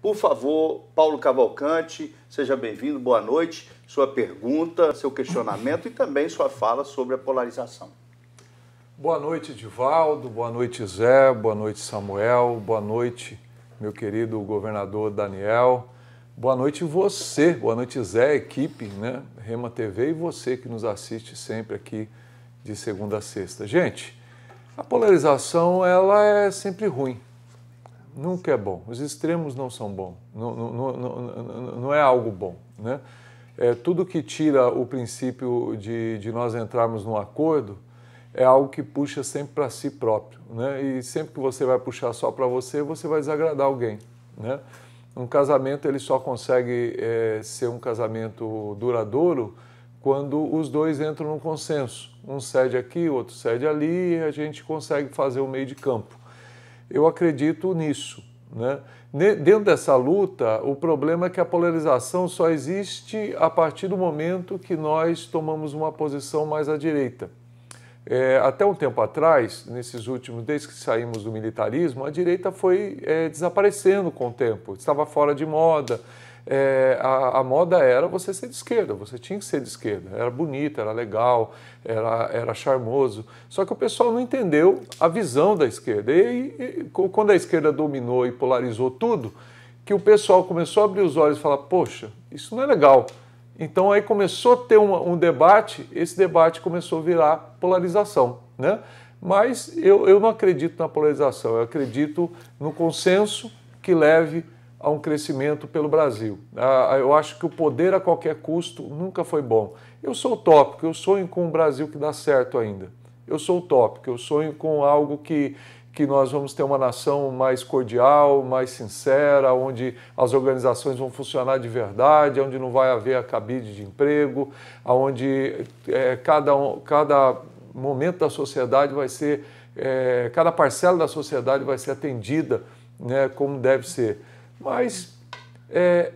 Por favor, Paulo Cavalcante, seja bem-vindo, boa noite. Sua pergunta, seu questionamento e também sua fala sobre a polarização. Boa noite, Divaldo, boa noite, Zé, boa noite, Samuel, boa noite, meu querido governador Daniel. Boa noite você, boa noite Zé, equipe, né? Rema TV e você que nos assiste sempre aqui de segunda a sexta. Gente, a polarização ela é sempre ruim, Nunca é bom. Os extremos não são bom. Não, não, não, não é algo bom. Né? É, tudo que tira o princípio de, de nós entrarmos num acordo é algo que puxa sempre para si próprio. Né? E sempre que você vai puxar só para você, você vai desagradar alguém. Né? Um casamento ele só consegue é, ser um casamento duradouro quando os dois entram num consenso. Um cede aqui, o outro cede ali e a gente consegue fazer o meio de campo. Eu acredito nisso. Né? Dentro dessa luta, o problema é que a polarização só existe a partir do momento que nós tomamos uma posição mais à direita. É, até um tempo atrás, nesses últimos, desde que saímos do militarismo, a direita foi é, desaparecendo com o tempo, estava fora de moda é, a, a, moda era você ser de esquerda, você tinha que ser de esquerda. Era bonito, era legal, era, era charmoso. Só que o pessoal não entendeu a visão da esquerda. E, e quando a esquerda dominou e polarizou tudo, que o pessoal começou a abrir os olhos e falar: poxa, isso não é legal. Então aí começou a ter um, um debate, esse debate começou a virar polarização, né? Mas eu, eu não acredito na polarização, eu acredito no consenso que leve a um crescimento pelo Brasil. Eu acho que o poder a qualquer custo nunca foi bom. Eu sou utópico, eu sonho com um Brasil que dá certo ainda. Eu sou utópico, eu sonho com algo que, que nós vamos ter uma nação mais cordial, mais sincera, onde as organizações vão funcionar de verdade, onde não vai haver a cabide de emprego, onde é, cada, um, cada momento da sociedade vai ser, é, cada parcela da sociedade vai ser atendida né, como deve ser. Mas é,